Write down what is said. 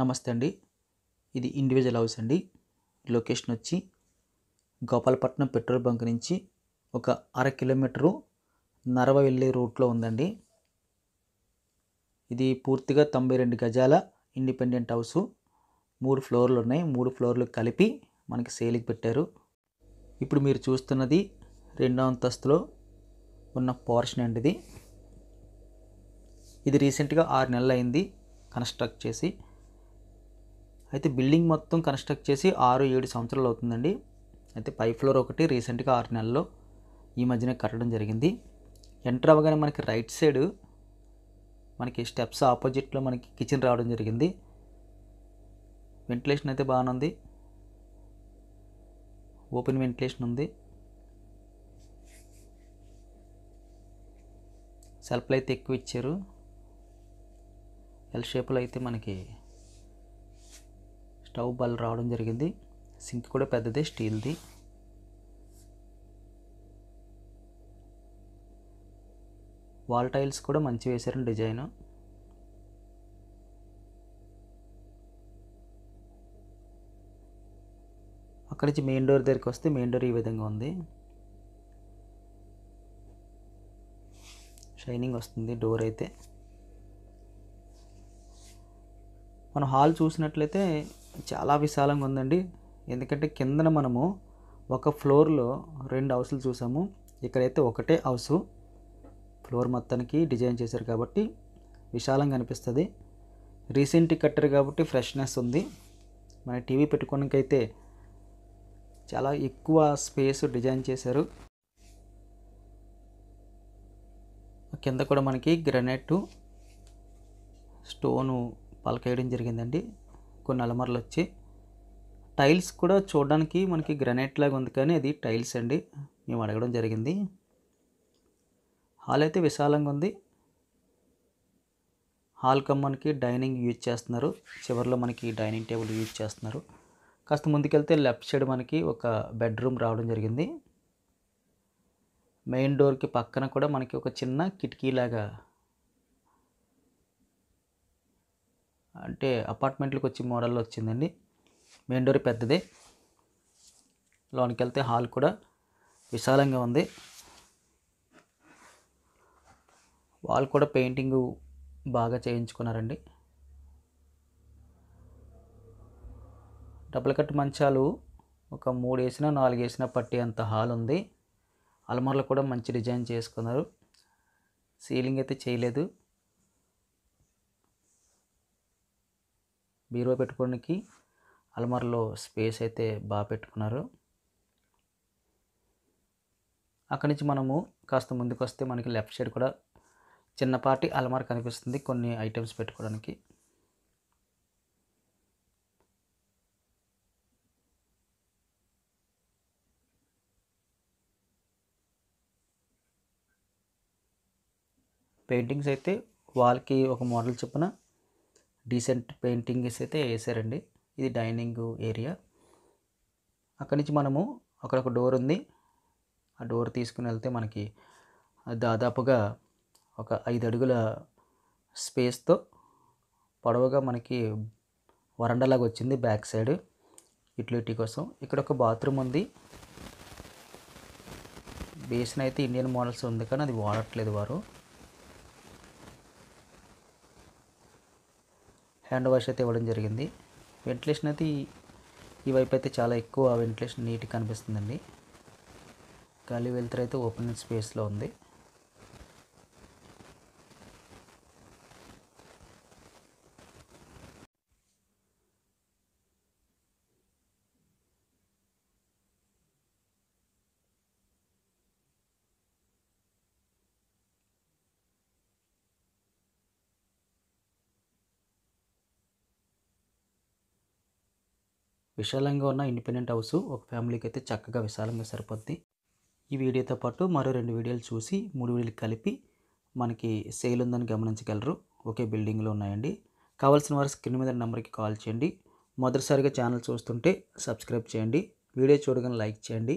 నమస్తే అండి ఇది ఇండివిజువల్ హౌస్ అండి లొకేషన్ వచ్చి గోపాలపట్నం పెట్రోల్ బంక్ నుంచి ఒక అర కిలోమీటరు నరవ వెళ్ళే రూట్లో ఉందండి ఇది పూర్తిగా తొంభై రెండు గజాల ఇండిపెండెంట్ హౌస్ మూడు ఫ్లోర్లు ఉన్నాయి మూడు ఫ్లోర్లు కలిపి మనకి సేలికి పెట్టారు ఇప్పుడు మీరు చూస్తున్నది రెండో అంతస్తులో ఉన్న పోర్షన్ అండి ఇది ఇది రీసెంట్గా ఆరు నెలలు అయింది కన్స్ట్రక్ట్ చేసి అయితే బిల్డింగ్ మొత్తం కన్స్ట్రక్ట్ చేసి ఆరు ఏడు సంవత్సరాలు అవుతుందండి అయితే పై ఫ్లోర్ ఒకటి రీసెంట్గా ఆరు నెలల్లో ఈ మధ్యనే కట్టడం జరిగింది ఎంటర్ అవ్వగానే మనకి రైట్ సైడ్ మనకి స్టెప్స్ ఆపోజిట్లో మనకి కిచెన్ రావడం జరిగింది వెంటిలేషన్ అయితే బాగానే ఉంది ఓపెన్ వెంటిలేషన్ ఉంది సెల్ఫ్లు అయితే ఎక్కువ ఇచ్చారు ఎల్ షేపులో అయితే మనకి స్టవ్ బల్ రావడం జరిగింది సింక్ కూడా పెద్దదే స్టీల్ది వాల్ టైల్స్ కూడా మంచి వేశారు డిజైన్ అక్కడి నుంచి మెయిన్ డోర్ దగ్గరికి వస్తే మెయిన్ డోర్ ఈ విధంగా ఉంది షైనింగ్ వస్తుంది డోర్ అయితే మనం హాల్ చూసినట్లయితే చాలా విశాలంగా ఉందండి ఎందుకంటే కిందన మనము ఒక ఫ్లోర్లో రెండు హౌసులు చూసాము ఇక్కడైతే ఒకటే హౌసు ఫ్లోర్ మొత్తానికి డిజైన్ చేశారు కాబట్టి విశాలంగా అనిపిస్తుంది రీసెంట్ కట్టరు కాబట్టి ఫ్రెష్నెస్ ఉంది మన టీవీ పెట్టుకోవడానికైతే చాలా ఎక్కువ స్పేస్ డిజైన్ చేశారు కింద కూడా మనకి గ్రనైట్ స్టోను పలకేయడం జరిగిందండి కొన్ని అలమరలు వచ్చి టైల్స్ కూడా చూడడానికి మనకి గ్రనైట్ లాగా ఉంది కానీ అది టైల్స్ అండి మేము అడగడం జరిగింది హాల్ అయితే విశాలంగా ఉంది హాల్ కమ్మనికి డైనింగ్ యూజ్ చేస్తున్నారు చివరిలో మనకి డైనింగ్ టేబుల్ యూజ్ చేస్తున్నారు కాస్త ముందుకెళ్తే లెఫ్ట్ సైడ్ మనకి ఒక బెడ్రూమ్ రావడం జరిగింది మెయిన్ డోర్కి పక్కన కూడా మనకి ఒక చిన్న కిటికీలాగా అంటే అపార్ట్మెంట్లకు వచ్చే మోడల్లో వచ్చిందండి మెయిన్ డోర్ పెద్దది లోనికి వెళ్తే హాల్ కూడా విశాలంగా ఉంది వాల్ కూడా పెయింటింగ్ బాగా చేయించుకున్నారండి డబుల్ కట్ మంచాలు ఒక మూడు వేసిన నాలుగు వేసిన పట్టి అంత హాల్ ఉంది అల్మార్లు కూడా మంచి డిజైన్ చేసుకున్నారు సీలింగ్ అయితే చేయలేదు బీరువా పెట్టుకోవడానికి అల్మార్లో స్పేస్ అయితే బాగా పెట్టుకున్నారు అక్కడి నుంచి మనము కాస్త ముందుకు వస్తే మనకి లెఫ్ట్ సైడ్ కూడా చిన్నపాటి అల్మార్ కనిపిస్తుంది కొన్ని ఐటమ్స్ పెట్టుకోవడానికి పెయింటింగ్స్ అయితే వాళ్ళకి ఒక మోడల్ చొప్పున డీసెంట్ పెయింటింగ్స్ అయితే వేసారండి ఇది డైనింగ్ ఏరియా అక్కడి నుంచి మనము అక్కడ ఒక డోర్ ఉంది ఆ డోర్ తీసుకుని వెళ్తే మనకి దాదాపుగా ఒక ఐదు అడుగుల స్పేస్తో పొడవుగా మనకి వరండలాగా వచ్చింది బ్యాక్ సైడ్ యూటిలిటీ కోసం ఇక్కడ ఒక బాత్రూమ్ ఉంది బేసిన్ అయితే ఇండియన్ మోడల్స్ ఉంది కానీ అది వాడట్లేదు వారు హ్యాండ్ వాష్ అయితే ఇవ్వడం జరిగింది వెంటిలేషన్ అయితే ఈ వైపు అయితే చాలా ఎక్కువ వెంటిలేషన్ నీట్గా కనిపిస్తుందండి గాలి అయితే ఓపెన్ స్పేస్లో ఉంది విశాలంగా ఉన్న ఇండిపెండెంట్ హౌస్ ఒక ఫ్యామిలీకి అయితే చక్కగా విశాలంగా సరిపోద్ది ఈ వీడియోతో పాటు మరో రెండు వీడియోలు చూసి మూడు వీడియోలు కలిపి మనకి సేల్ ఉందని గమనించగలరు ఒకే బిల్డింగ్లో ఉన్నాయండి కావాల్సిన వారు స్క్రీన్ మీద నెంబర్కి కాల్ చేయండి మొదటిసారిగా ఛానల్ చూస్తుంటే సబ్స్క్రైబ్ చేయండి వీడియో చూడగానే లైక్ చేయండి